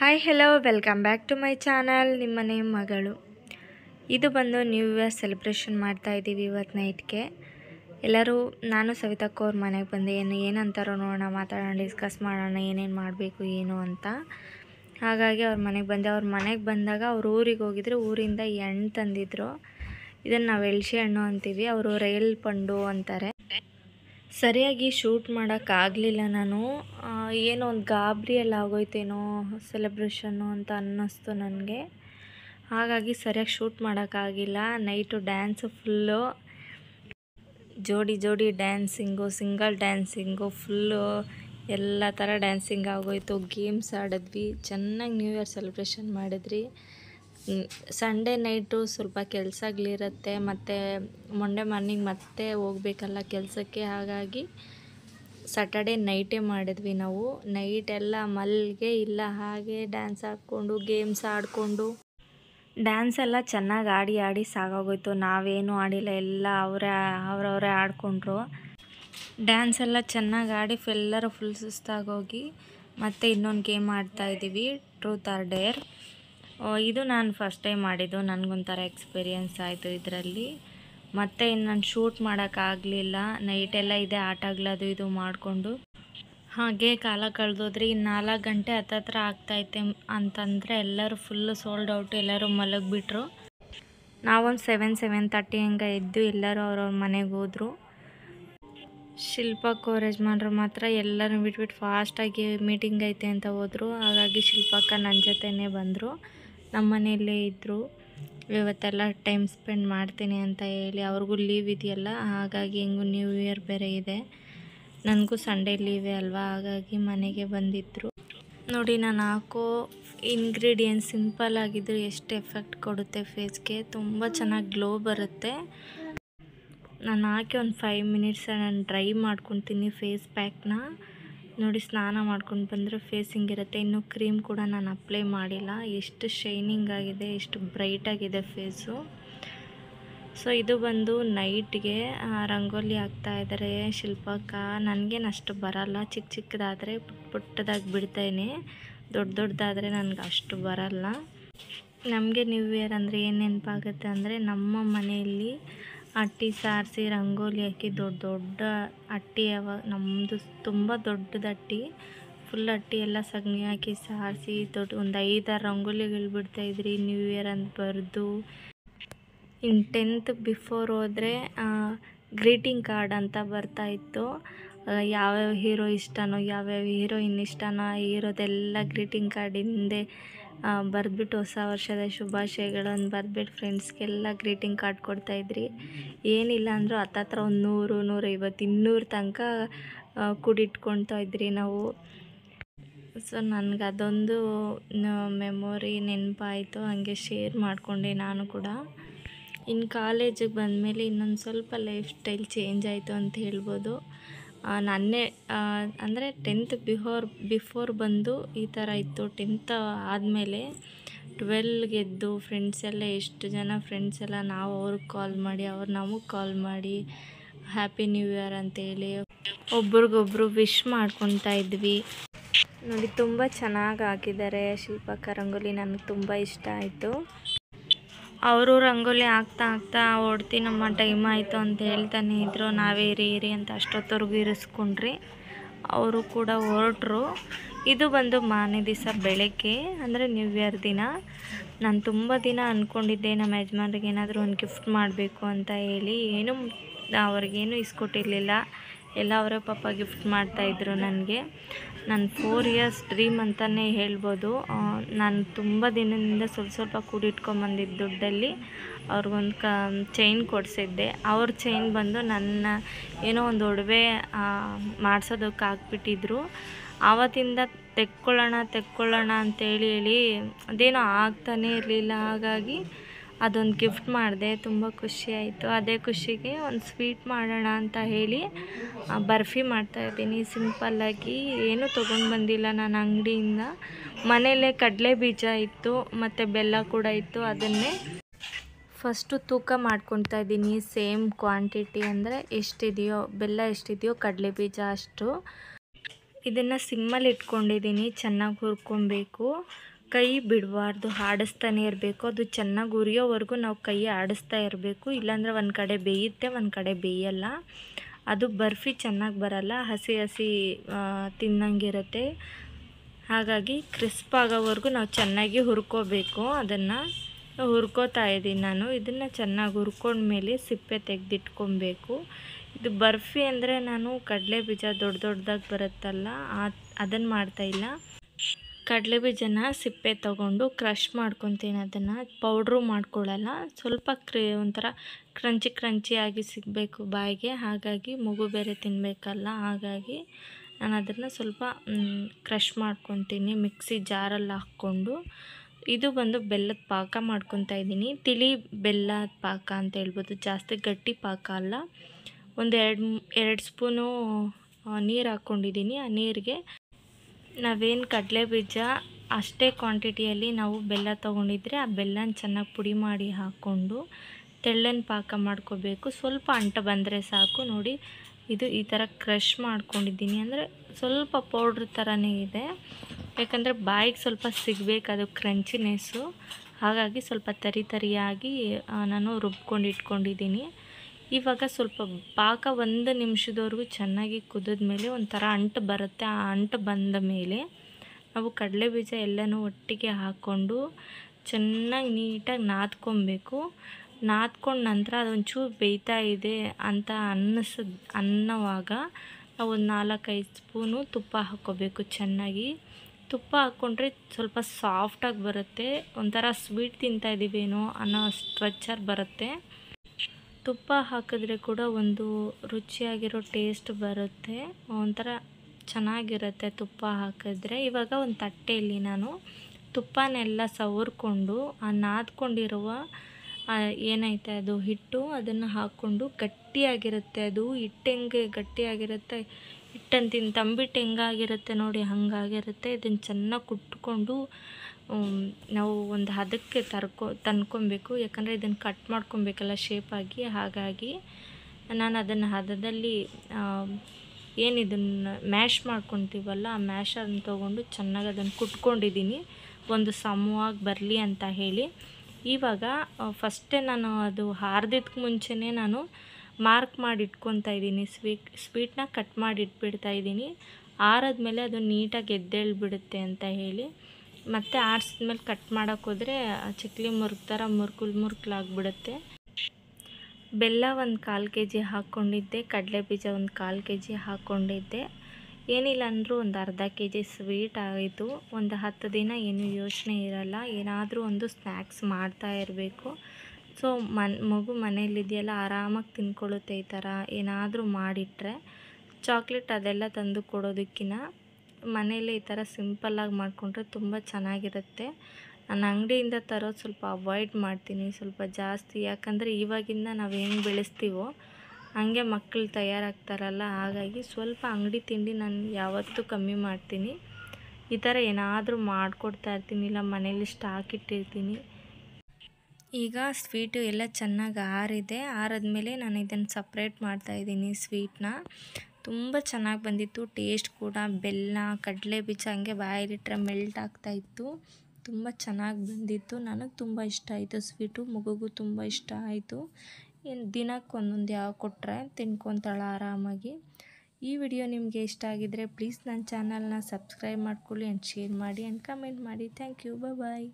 hi hello welcome back to my channel ನಿಮ್ಮನೆ ಮಗಳು ಇದು ಬಂದು ನ್ಯೂ ಇಯರ್ ಸೆಲೆಬ್ರೇಷನ್ ಮಾಡ್ತಾ ಇದ್ದೀವಿ ಇವತ್ತು ನೈಟ್ಗೆ ಎಲ್ಲರೂ ನಾನು ಸವಿತಕ್ಕ ಅವ್ರ ಮನೆಗೆ ಬಂದೆ ಏನು ಏನಂತಾರೋ ನೋಡೋಣ ಮಾತಾಡೋಣ ಡಿಸ್ಕಸ್ ಮಾಡೋಣ ಏನೇನು ಮಾಡಬೇಕು ಏನು ಅಂತ ಹಾಗಾಗಿ ಅವ್ರ ಮನೆಗೆ ಬಂದೆ ಅವ್ರ ಮನೆಗೆ ಬಂದಾಗ ಅವ್ರ ಊರಿಗೆ ಹೋಗಿದ್ರು ಊರಿಂದ ಎಣ್ಣೆ ತಂದಿದ್ರು ಇದನ್ನು ನಾವು ಎಳ್ಸಿ ಹಣ್ಣು ಅಂತೀವಿ ಅವರು ರೈಲ್ ಪಂಡು ಅಂತಾರೆ ಸರಿಯಾಗಿ ಶೂಟ್ ಮಾಡೋಕ್ಕಾಗಲಿಲ್ಲ ನಾನು ಏನೋ ಒಂದು ಗಾಬರಿಯಲ್ಲಿ ಆಗೋಯ್ತೇನೋ ಸೆಲೆಬ್ರೇಷನ್ನು ಅಂತ ಅನ್ನಿಸ್ತು ನನಗೆ ಹಾಗಾಗಿ ಸರಿಯಾಗಿ ಶೂಟ್ ಮಾಡೋಕ್ಕಾಗಿಲ್ಲ ನೈಟು ಡ್ಯಾನ್ಸು ಫುಲ್ಲು ಜೋಡಿ ಜೋಡಿ ಡ್ಯಾನ್ಸಿಂಗು ಸಿಂಗಲ್ ಡ್ಯಾನ್ಸಿಂಗು ಫುಲ್ಲು ಎಲ್ಲ ಥರ ಡ್ಯಾನ್ಸಿಂಗ್ ಆಗೋಯಿತು ಗೇಮ್ಸ್ ಆಡಿದ್ವಿ ಚೆನ್ನಾಗಿ ನ್ಯೂ ಇಯರ್ ಸೆಲೆಬ್ರೇಷನ್ ಮಾಡಿದ್ರಿ ಸಂಡೇ ನೈಟು ಸ್ವಲ್ಪ ಕೆಲಸಗಳಿರತ್ತೆ ಮತ್ತು ಮಂಡೇ ಮಾರ್ನಿಂಗ್ ಮತ್ತೆ ಹೋಗ್ಬೇಕಲ್ಲ ಕೆಲಸಕ್ಕೆ ಹಾಗಾಗಿ ಸ್ಯಾಟರ್ಡೇ ನೈಟೇ ಮಾಡಿದ್ವಿ ನಾವು ನೈಟೆಲ್ಲ ಮಲ್ಲಿಗೆ ಇಲ್ಲ ಹಾಗೆ ಡ್ಯಾನ್ಸ್ ಹಾಕ್ಕೊಂಡು ಗೇಮ್ಸ್ ಆಡಿಕೊಂಡು ಡ್ಯಾನ್ಸ್ ಎಲ್ಲ ಚೆನ್ನಾಗಿ ಆಡಿ ಆಡಿ ಸಾಕಾಗೋಯ್ತು ನಾವೇನು ಆಡಿಲ್ಲ ಎಲ್ಲ ಅವರೇ ಅವ್ರವರೇ ಆಡಿಕೊಂಡ್ರು ಡ್ಯಾನ್ಸ್ ಎಲ್ಲ ಚೆನ್ನಾಗಿ ಆಡಿ ಫೆಲ್ಲರು ಫುಲ್ ಸುಸ್ತಾಗೋಗಿ ಮತ್ತು ಇನ್ನೊಂದು ಗೇಮ್ ಆಡ್ತಾಯಿದ್ದೀವಿ ಟ್ರೂತ್ ಆರ್ ಡೇರ್ ಇದು ನಾನು ಫಸ್ಟ್ ಟೈಮ್ ಮಾಡಿದ್ದು ನನಗೊಂಥರ ಎಕ್ಸ್ಪೀರಿಯೆನ್ಸ್ ಆಯಿತು ಇದರಲ್ಲಿ ಮತ್ತೆ ಇನ್ನು ನಾನು ಶೂಟ್ ಮಾಡೋಕ್ಕಾಗಲಿಲ್ಲ ನೈಟೆಲ್ಲ ಇದೆ ಆಟಗಳದು ಇದು ಮಾಡಿಕೊಂಡು ಹಾಗೆ ಕಾಲ ಕಳೆದೋದ್ರಿ ನಾಲ್ಕು ಗಂಟೆ ಹತ್ತತ್ರ ಆಗ್ತೈತೆ ಅಂತಂದರೆ ಎಲ್ಲರೂ ಫುಲ್ಲು ಸೋಲ್ಡ್ ಔಟ್ ಎಲ್ಲರೂ ಮಲಗಿಬಿಟ್ರು ನಾವೊಂದು ಸೆವೆನ್ ಸೆವೆನ್ ತರ್ಟಿ ಹಂಗೆ ಇದ್ದು ಎಲ್ಲರೂ ಅವ್ರವ್ರ ಮನೆಗೆ ಹೋದರು ಶಿಲ್ಪ ಕೋರೇಜ್ಮಾನ್ರು ಮಾತ್ರ ಎಲ್ಲರೂ ಬಿಟ್ಬಿಟ್ಟು ಫಾಸ್ಟಾಗಿ ಮೀಟಿಂಗ್ ಐತೆ ಅಂತ ಹೋದರು ಹಾಗಾಗಿ ಶಿಲ್ಪಕ್ಕ ನನ್ನ ಜೊತೆನೇ ಬಂದರು ನಮ್ಮ ಮನೆಯಲ್ಲೇ ಇದ್ದರು ಇವತ್ತೆಲ್ಲ ಟೈಮ್ ಸ್ಪೆಂಡ್ ಮಾಡ್ತೀನಿ ಅಂತ ಹೇಳಿ ಅವ್ರಿಗೂ ಲೀವ್ ಇದೆಯಲ್ಲ ಹಾಗಾಗಿ ಹೆಂಗೂ ನ್ಯೂ ಇಯರ್ ಬೇರೆ ಇದೆ ನನಗೂ ಸಂಡೇ ಲೀವೇ ಅಲ್ವಾ ಹಾಗಾಗಿ ಮನೆಗೆ ಬಂದಿದ್ದರು ನೋಡಿ ನಾನು ಹಾಕೋ ಇಂಗ್ರೀಡಿಯೆಂಟ್ಸ್ ಸಿಂಪಲ್ ಆಗಿದ್ದರೂ ಎಷ್ಟು ಎಫೆಕ್ಟ್ ಕೊಡುತ್ತೆ ಫೇಸ್ಗೆ ತುಂಬ ಚೆನ್ನಾಗಿ ಗ್ಲೋ ಬರುತ್ತೆ ನಾನು ಹಾಕಿ ಒಂದು ಫೈವ್ ಮಿನಿಟ್ಸ್ ನಾನು ಡ್ರೈ ಮಾಡ್ಕೊತೀನಿ ಫೇಸ್ ಪ್ಯಾಕ್ನ ನೋಡಿ ಸ್ನಾನ ಮಾಡ್ಕೊಂಡು ಬಂದರೆ ಫೇಸ್ ಹಿಂಗಿರುತ್ತೆ ಇನ್ನೂ ಕ್ರೀಮ್ ಕೂಡ ನಾನು ಅಪ್ಲೈ ಮಾಡಿಲ್ಲ ಎಷ್ಟು ಶೈನಿಂಗ್ ಆಗಿದೆ ಎಷ್ಟು ಬ್ರೈಟಾಗಿದೆ ಫೇಸು ಸೊ ಇದು ಬಂದು ನೈಟ್ಗೆ ರಂಗೋಲಿ ಹಾಕ್ತಾ ಇದ್ದಾರೆ ಶಿಲ್ಪಕ್ಕ ನನಗೇನು ಅಷ್ಟು ಬರಲ್ಲ ಚಿಕ್ಕ ಚಿಕ್ಕದಾದರೆ ಪುಟ್ಟ ಪುಟ್ಟದಾಗಿ ಬಿಡ್ತಾಯಿನಿ ದೊಡ್ಡ ದೊಡ್ಡದಾದರೆ ನನಗೆ ಅಷ್ಟು ಬರಲ್ಲ ನಮಗೆ ನ್ಯೂ ಇಯರ್ ಅಂದರೆ ಏನು ನೆನಪಾಗುತ್ತೆ ಅಂದರೆ ನಮ್ಮ ಮನೆಯಲ್ಲಿ ಅಟ್ಟಿ ಸಾರಿಸಿ ರಂಗೋಲಿ ಹಾಕಿ ದೊಡ್ಡ ದೊಡ್ಡ ಅಟ್ಟಿ ಅವ ನಮ್ಮದು ತುಂಬ ದೊಡ್ಡದು ಅಟ್ಟಿ ಫುಲ್ ಅಟ್ಟಿ ಎಲ್ಲ ಸಗಣಿ ಹಾಕಿ ಸಾರಿಸಿ ದೊಡ್ಡ ಒಂದು ಐದಾರು ರಂಗೋಲಿಗಳು ಬಿಡ್ತಾ ಇದ್ರಿ ನ್ಯೂ ಇಯರ್ ಅಂತ ಬರೆದು ಇನ್ನು ಟೆಂತ್ ಬಿಫೋರ್ ಹೋದರೆ ಗ್ರೀಟಿಂಗ್ ಕಾರ್ಡ್ ಅಂತ ಬರ್ತಾ ಇತ್ತು ಯಾವ್ಯಾವ ಹೀರೋ ಇಷ್ಟನೋ ಯಾವ್ಯಾವ ಹೀರೋಯಿನ್ ಇಷ್ಟನೋ ಹೀರೋದೆಲ್ಲ ಗ್ರೀಟಿಂಗ್ ಕಾರ್ಡ್ ಹಿಂದೆ ಬರೆದ್ಬಿಟ್ಟು ಹೊಸ ವರ್ಷದ ಶುಭಾಶಯಗಳನ್ನು ಬರೆದ್ಬಿಟ್ಟು ಫ್ರೆಂಡ್ಸ್ಗೆಲ್ಲ ಗ್ರೀಟಿಂಗ್ ಕಾರ್ಡ್ ಕೊಡ್ತಾಯಿದ್ರಿ ಏನಿಲ್ಲ ಅಂದರೂ ಹತ್ತತ್ರ ಒಂದು ನೂರು ನೂರೈವತ್ತು ಇನ್ನೂರು ತನಕ ಕೂಡಿಟ್ಕೊಳ್ತಾ ಇದ್ರಿ ನಾವು ಸೊ ನನಗೆ ಅದೊಂದು ಮೆಮೊರಿ ನೆನಪಾಯಿತು ಹಾಗೆ ಶೇರ್ ಮಾಡಿಕೊಂಡೆ ನಾನು ಕೂಡ ಇನ್ನು ಕಾಲೇಜಿಗೆ ಬಂದಮೇಲೆ ಇನ್ನೊಂದು ಸ್ವಲ್ಪ ಲೈಫ್ ಸ್ಟೈಲ್ ಚೇಂಜ್ ಆಯಿತು ಅಂತ ಹೇಳ್ಬೋದು ನಾನೇ ಅಂದರೆ ಟೆಂತ್ ಬಿಹೋರ್ ಬಿಫೋರ್ ಬಂದು ಈ ಥರ ಇತ್ತು ಟೆಂತ್ ಆದಮೇಲೆ ಟ್ವೆಲ್ಗೆದ್ದು ಫ್ರೆಂಡ್ಸ್ ಎಲ್ಲ ಎಷ್ಟು ಜನ ಫ್ರೆಂಡ್ಸ್ ಎಲ್ಲ ನಾವು ಅವ್ರಿಗೆ ಕಾಲ್ ಮಾಡಿ ಅವ್ರು ನಮಗೆ ಕಾಲ್ ಮಾಡಿ ಹ್ಯಾಪಿ ನ್ಯೂ ಇಯರ್ ಅಂತೇಳಿ ಒಬ್ರಿಗೊಬ್ರು ವಿಶ್ ಮಾಡ್ಕೊತಾ ಇದ್ವಿ ನೋಡಿ ತುಂಬ ಚೆನ್ನಾಗಿ ಹಾಕಿದ್ದಾರೆ ಶಿಲ್ಪಕ ರಂಗೋಲಿ ನನಗೆ ತುಂಬ ಇಷ್ಟ ಆಯಿತು ಅವರು ರಂಗೋಲಿ ಹಾಕ್ತಾ ಹಾಕ್ತಾ ಓಡ್ತಿ ನಮ್ಮ ಟೈಮ್ ಆಯಿತು ಅಂತ ಹೇಳ್ತಾನೆ ಇದ್ರು ನಾವೇ ಇರಿ ಇರಿ ಅಂತ ಅಷ್ಟೊತ್ತವರೆಗೂ ಇರಿಸ್ಕೊಂಡ್ರಿ ಅವರು ಕೂಡ ಹೊರಟ್ರು ಇದು ಬಂದು ಮಾನೆ ದಿವಸ ಬೆಳಗ್ಗೆ ಅಂದರೆ ನ್ಯೂ ಇಯರ್ ದಿನ ನಾನು ತುಂಬ ದಿನ ಅಂದ್ಕೊಂಡಿದ್ದೆ ನಮ್ಮ ಯಜಮಾನ್ರಿಗೆ ಏನಾದರೂ ಒಂದು ಗಿಫ್ಟ್ ಮಾಡಬೇಕು ಅಂತ ಹೇಳಿ ಏನು ಅವ್ರಿಗೇನು ಇಸ್ಕೊಟ್ಟಿರಲಿಲ್ಲ ಎಲ್ಲ ಅವರೇ ಪಾಪ ಗಿಫ್ಟ್ ಮಾಡ್ತಾಯಿದ್ರು ನನಗೆ ನನ್ನ ಫೋರ್ ಇಯರ್ಸ್ ಡ್ರೀಮ್ ಅಂತಲೇ ಹೇಳ್ಬೋದು ನಾನು ತುಂಬ ದಿನದಿಂದ ಸ್ವಲ್ಪ ಸ್ವಲ್ಪ ಕೂಡಿಟ್ಕೊಂಬಂದಿದ್ದ ದುಡ್ಡಲ್ಲಿ ಅವ್ರಿಗೊಂದು ಕ ಚೈನ್ ಕೊಡಿಸಿದ್ದೆ ಅವ್ರ ಚೈನ್ ಬಂದು ನನ್ನ ಏನೋ ಒಂದು ಒಡವೆ ಮಾಡಿಸೋದಕ್ಕೆ ಹಾಕ್ಬಿಟ್ಟಿದ್ರು ಆವತ್ತಿಂದ ತೆಕ್ಕೊಳ್ಳೋಣ ತೆಕ್ಕೊಳ್ಳೋಣ ಅಂತೇಳಿ ಹೇಳಿ ಅದೇನೋ ಆಗ್ತಾನೇ ಇರಲಿಲ್ಲ ಹಾಗಾಗಿ ಅದೊಂದು ಗಿಫ್ಟ್ ಮಾಡಿದೆ ತುಂಬ ಖುಷಿ ಅದೇ ಖುಷಿಗೆ ಒಂದು ಸ್ವೀಟ್ ಮಾಡೋಣ ಅಂತ ಹೇಳಿ ಬರ್ಫಿ ಮಾಡ್ತಾಯಿದ್ದೀನಿ ಸಿಂಪಲ್ಲಾಗಿ ಏನೂ ತೊಗೊಂಡು ಬಂದಿಲ್ಲ ನಾನು ಅಂಗಡಿಯಿಂದ ಮನೆಯಲ್ಲೇ ಕಡಲೆ ಬೀಜ ಇತ್ತು ಮತ್ತು ಬೆಲ್ಲ ಕೂಡ ಇತ್ತು ಅದನ್ನೇ ಫಸ್ಟು ತೂಕ ಮಾಡ್ಕೊತಾ ಇದ್ದೀನಿ ಸೇಮ್ ಕ್ವಾಂಟಿಟಿ ಅಂದರೆ ಎಷ್ಟಿದೆಯೋ ಬೆಲ್ಲ ಎಷ್ಟಿದೆಯೋ ಕಡಲೆ ಬೀಜ ಅಷ್ಟು ಇದನ್ನು ಸಿಮ್ಮಲ್ಲಿ ಇಟ್ಕೊಂಡಿದ್ದೀನಿ ಚೆನ್ನಾಗಿ ಹುರ್ಕೊಬೇಕು ಕೈ ಬಿಡಬಾರ್ದು ಆಡಿಸ್ತಾನೆ ಇರಬೇಕು ಅದು ಚೆನ್ನಾಗಿ ಉರಿಯೋವರೆಗೂ ನಾವು ಕೈ ಆಡಿಸ್ತಾ ಇರಬೇಕು ಇಲ್ಲಾಂದರೆ ಒಂದು ಕಡೆ ಬೇಯುತ್ತೆ ಒಂದು ಕಡೆ ಬೇಯಲ್ಲ ಅದು ಬರ್ಫಿ ಚೆನ್ನಾಗಿ ಬರಲ್ಲ ಹಸಿ ಹಸಿ ತಿನ್ನಂಗಿರುತ್ತೆ ಹಾಗಾಗಿ ಕ್ರಿಸ್ಪ್ ಆಗೋವರೆಗೂ ನಾವು ಚೆನ್ನಾಗಿ ಹುರ್ಕೋಬೇಕು ಅದನ್ನು ಹುರ್ಕೋತಾ ಇದ್ದೀನಿ ನಾನು ಇದನ್ನು ಚೆನ್ನಾಗಿ ಹುರ್ಕೊಂಡ್ಮೇಲೆ ಸಿಪ್ಪೆ ತೆಗೆದಿಟ್ಕೊಬೇಕು ಇದು ಬರ್ಫಿ ಅಂದರೆ ನಾನು ಕಡಲೆ ಬೀಜ ದೊಡ್ಡ ದೊಡ್ಡದಾಗಿ ಬರುತ್ತಲ್ಲ ಆ ಅದನ್ನು ಮಾಡ್ತಾಯಿಲ್ಲ ಕಡಲೆ ಬೀಜನ ಸಿಪ್ಪೆ ತಗೊಂಡು ಕ್ರಷ್ ಮಾಡ್ಕೊತೀನಿ ಅದನ್ನು ಪೌಡ್ರು ಮಾಡ್ಕೊಳ್ಳಲ್ಲ ಸ್ವಲ್ಪ ಕ್ರಿ ಒಂಥರ ಕ್ರಂಚಿ ಕ್ರಂಚಿಯಾಗಿ ಸಿಗಬೇಕು ಬಾಯಿಗೆ ಹಾಗಾಗಿ ಮಗು ಬೇರೆ ತಿನ್ನಬೇಕಲ್ಲ ಹಾಗಾಗಿ ನಾನು ಅದನ್ನು ಸ್ವಲ್ಪ ಕ್ರಷ್ ಮಾಡ್ಕೊತೀನಿ ಮಿಕ್ಸಿ ಜಾರಲ್ಲಿ ಹಾಕ್ಕೊಂಡು ಇದು ಬಂದು ಬೆಲ್ಲದ ಪಾಕ ಮಾಡ್ಕೊತಾ ಇದ್ದೀನಿ ತಿಳಿ ಬೆಲ್ಲದ ಪಾಕ ಅಂತ ಹೇಳ್ಬೋದು ಜಾಸ್ತಿ ಗಟ್ಟಿ ಪಾಕ ಅಲ್ಲ ಒಂದು ಎರಡು ಎರಡು ಸ್ಪೂನು ನೀರು ಹಾಕ್ಕೊಂಡಿದ್ದೀನಿ ಆ ನೀರಿಗೆ ನಾವೇನು ಕಡಲೆ ಬೀಜ ಅಷ್ಟೇ ಕ್ವಾಂಟಿಟಿಯಲ್ಲಿ ನಾವು ಬೆಲ್ಲ ತೊಗೊಂಡಿದ್ರೆ ಆ ಬೆಲ್ಲನ ಚೆನ್ನಾಗಿ ಪುಡಿ ಮಾಡಿ ಹಾಕ್ಕೊಂಡು ತೆಳ್ಳನ ಪಾಕ ಮಾಡ್ಕೋಬೇಕು ಸ್ವಲ್ಪ ಅಂಟ ಬಂದರೆ ಸಾಕು ನೋಡಿ ಇದು ಈ ಥರ ಕ್ರಷ್ ಮಾಡ್ಕೊಂಡಿದ್ದೀನಿ ಅಂದರೆ ಸ್ವಲ್ಪ ಪೌಡ್ರ್ ಥರನೇ ಇದೆ ಯಾಕಂದರೆ ಬಾಯಿಗೆ ಸ್ವಲ್ಪ ಸಿಗಬೇಕು ಅದು ಕ್ರಂಚಿನೆಸ್ಸು ಹಾಗಾಗಿ ಸ್ವಲ್ಪ ತರಿ ತರಿಯಾಗಿ ನಾನು ರುಬ್ಕೊಂಡು ಇಟ್ಕೊಂಡಿದ್ದೀನಿ ಇವಾಗ ಸ್ವಲ್ಪ ಪಾಕ ಒಂದು ನಿಮಿಷದವರೆಗೂ ಚೆನ್ನಾಗಿ ಕುದಿದ ಮೇಲೆ ಒಂಥರ ಅಂಟು ಬರುತ್ತೆ ಆ ಅಂಟು ಬಂದ ಮೇಲೆ ನಾವು ಕಡಲೆ ಬೀಜ ಎಲ್ಲನೂ ಒಟ್ಟಿಗೆ ಹಾಕ್ಕೊಂಡು ಚೆನ್ನಾಗಿ ನೀಟಾಗಿ ನಾದ್ಕೊಬೇಕು ನಾದ್ಕೊಂಡ ನಂತರ ಅದೊಂಚೂರು ಬೇಯ್ತಾ ಇದೆ ಅಂತ ಅನ್ನಿಸದ ಅನ್ನೋವಾಗ ನಾವು ಒಂದು ನಾಲ್ಕೈದು ಸ್ಪೂನು ತುಪ್ಪ ಹಾಕ್ಕೋಬೇಕು ಚೆನ್ನಾಗಿ ತುಪ್ಪ ಹಾಕ್ಕೊಂಡ್ರೆ ಸ್ವಲ್ಪ ಸಾಫ್ಟಾಗಿ ಬರುತ್ತೆ ಒಂಥರ ಸ್ವೀಟ್ ತಿಂತಾ ಇದ್ದೀವೇನೋ ಅನ್ನೋ ಸ್ಟ್ರೆಚ್ಚರ್ ಬರುತ್ತೆ ತುಪ್ಪ ಹಾಕಿದ್ರೆ ಕೂಡ ಒಂದು ರುಚಿಯಾಗಿರೋ ಟೇಸ್ಟ್ ಬರುತ್ತೆ ಒಂಥರ ಚೆನ್ನಾಗಿರುತ್ತೆ ತುಪ್ಪ ಹಾಕಿದ್ರೆ ಇವಾಗ ಒಂದು ತಟ್ಟೆಯಲ್ಲಿ ನಾನು ತುಪ್ಪನೆಲ್ಲ ಸವರ್ಕೊಂಡು ಆ ನಾದ್ಕೊಂಡಿರುವ ಏನೈತೆ ಅದು ಹಿಟ್ಟು ಅದನ್ನು ಹಾಕ್ಕೊಂಡು ಗಟ್ಟಿಯಾಗಿರುತ್ತೆ ಅದು ಹಿಟ್ಟು ಹೆಂಗೆ ಗಟ್ಟಿಯಾಗಿರುತ್ತೆ ಹಿಟ್ಟಂತಿನ ತಂಬಿಟ್ಟು ಹೆಂಗಾಗಿರುತ್ತೆ ನೋಡಿ ಹಂಗಾಗಿರುತ್ತೆ ಇದನ್ನು ಚೆನ್ನಾಗಿ ಕುಟ್ಕೊಂಡು ನಾವು ಒಂದು ಹದಕ್ಕೆ ತರ್ಕೊ ತಂದ್ಕೊಬೇಕು ಯಾಕಂದರೆ ಇದನ್ನು ಕಟ್ ಮಾಡ್ಕೊಬೇಕಲ್ಲ ಶೇಪಾಗಿ ಹಾಗಾಗಿ ನಾನು ಅದನ್ನು ಹದದಲ್ಲಿ ಏನು ಇದನ್ನು ಮ್ಯಾಶ್ ಮಾಡ್ಕೊತೀವಲ್ಲ ಆ ಅದನ್ನು ತೊಗೊಂಡು ಚೆನ್ನಾಗಿ ಅದನ್ನು ಕುಟ್ಕೊಂಡಿದ್ದೀನಿ ಒಂದು ಸಮವಾಗಿ ಬರಲಿ ಅಂತ ಹೇಳಿ ಇವಾಗ ಫಸ್ಟೇ ನಾನು ಅದು ಹಾರ್ದಿದ್ದಕ್ಕೆ ಮುಂಚೆನೇ ನಾನು ಮಾರ್ಕ್ ಮಾಡಿ ಇಟ್ಕೊತಾ ಇದ್ದೀನಿ ಸ್ವೀಟ್ ಸ್ವೀಟ್ನ ಕಟ್ ಮಾಡಿಟ್ಬಿಡ್ತಾ ಇಟ್ಬಿಡ್ತಾ ಇದ್ದೀನಿ ಆರದ್ಮೇಲೆ ಅದು ನೀಟಾಗಿ ಎದ್ದೇಳ್ಬಿಡುತ್ತೆ ಅಂತ ಹೇಳಿ ಮತ್ತೆ ಆರಿಸಿದ್ಮೇಲೆ ಕಟ್ ಮಾಡೋಕ್ಕೆ ಹೋದರೆ ಚಿಕ್ಲಿ ಮುರುಕ್ ಥರ ಮುರುಕುಲ್ ಮುರುಕಲಾಗ್ಬಿಡುತ್ತೆ ಬೆಲ್ಲ ಒಂದು ಕಾಲು ಕೆ ಜಿ ಹಾಕ್ಕೊಂಡಿದ್ದೆ ಕಡಲೆ ಬೀಜ ಒಂದು ಕಾಲು ಕೆ ಜಿ ಹಾಕ್ಕೊಂಡಿದ್ದೆ ಏನಿಲ್ಲ ಅಂದರೂ ಒಂದು ಅರ್ಧ ಕೆ ಜಿ ಸ್ವೀಟ್ ಆಯಿತು ಒಂದು ಹತ್ತು ದಿನ ಏನು ಯೋಚನೆ ಇರಲ್ಲ ಏನಾದರೂ ಒಂದು ಸ್ನ್ಯಾಕ್ಸ್ ಮಾಡ್ತಾ ಇರಬೇಕು ಸೊ ಮನ್ ಮಗು ಮನೇಲಿದೆಯಲ್ಲ ಆರಾಮಾಗಿ ತಿನ್ಕೊಳ್ಳುತ್ತೆ ಈ ಥರ ಏನಾದರೂ ಮಾಡಿಟ್ರೆ ಚಾಕ್ಲೇಟ್ ಅದೆಲ್ಲ ತಂದು ಕೊಡೋದಕ್ಕಿಂತ ಮನೇಲೆ ಈ ಥರ ಸಿಂಪಲ್ಲಾಗಿ ಮಾಡಿಕೊಂಡ್ರೆ ತುಂಬ ಚೆನ್ನಾಗಿರುತ್ತೆ ನಾನು ಅಂಗಡಿಯಿಂದ ತರೋದು ಸ್ವಲ್ಪ ಅವಾಯ್ಡ್ ಮಾಡ್ತೀನಿ ಸ್ವಲ್ಪ ಜಾಸ್ತಿ ಯಾಕಂದರೆ ಇವಾಗಿಂದ ನಾವು ಹೆಂಗೆ ಬೆಳೆಸ್ತೀವೋ ಹಾಗೆ ಮಕ್ಕಳು ತಯಾರಾಗ್ತಾರಲ್ಲ ಹಾಗಾಗಿ ಸ್ವಲ್ಪ ಅಂಗಡಿ ತಿಂಡಿ ನಾನು ಯಾವತ್ತೂ ಕಮ್ಮಿ ಮಾಡ್ತೀನಿ ಈ ಥರ ಏನಾದರೂ ಮಾಡಿಕೊಡ್ತಾ ಇರ್ತೀನಿ ಇಲ್ಲ ಮನೇಲಿ ಸ್ಟಾಕ್ ಇಟ್ಟಿರ್ತೀನಿ ಈಗ ಸ್ವೀಟು ಎಲ್ಲ ಚೆನ್ನಾಗಿ ಆರಿದೆ ಮೇಲೆ ನಾನು ಇದನ್ನು ಸಪ್ರೇಟ್ ಮಾಡ್ತಾಯಿದ್ದೀನಿ ಸ್ವೀಟನ್ನ ತುಂಬ ಚೆನ್ನಾಗಿ ಬಂದಿತ್ತು ಟೇಸ್ಟ್ ಕೂಡ ಬೆಲ್ಲ ಕಡಲೆ ಬೀಜ ಹಂಗೆ ಬಾಯಲ್ಲಿಟ್ಟರೆ ಮೆಲ್ಟ್ ಆಗ್ತಾಯಿತ್ತು ತುಂಬ ಚೆನ್ನಾಗಿ ಬಂದಿತ್ತು ನನಗೆ ತುಂಬ ಇಷ್ಟ ಆಯಿತು ಸ್ವೀಟು ಮಗುಗೂ ತುಂಬ ಇಷ್ಟ ಆಯಿತು ಇನ್ನು ದಿನಕ್ಕೆ ಒಂದೊಂದು ಯಾವ ಕೊಟ್ಟರೆ ತಿನ್ಕೊತಾಳೆ ಆರಾಮಾಗಿ ಈ ವಿಡಿಯೋ ನಿಮಗೆ ಇಷ್ಟ ಆಗಿದ್ದರೆ ಪ್ಲೀಸ್ ನನ್ನ ಚಾನಲ್ನ ಸಬ್ಸ್ಕ್ರೈಬ್ ಮಾಡ್ಕೊಳ್ಳಿ ಆ್ಯಂಡ್ ಶೇರ್ ಮಾಡಿ ಆ್ಯಂಡ್ ಕಮೆಂಟ್ ಮಾಡಿ ಥ್ಯಾಂಕ್ ಯು ಬಾಯ್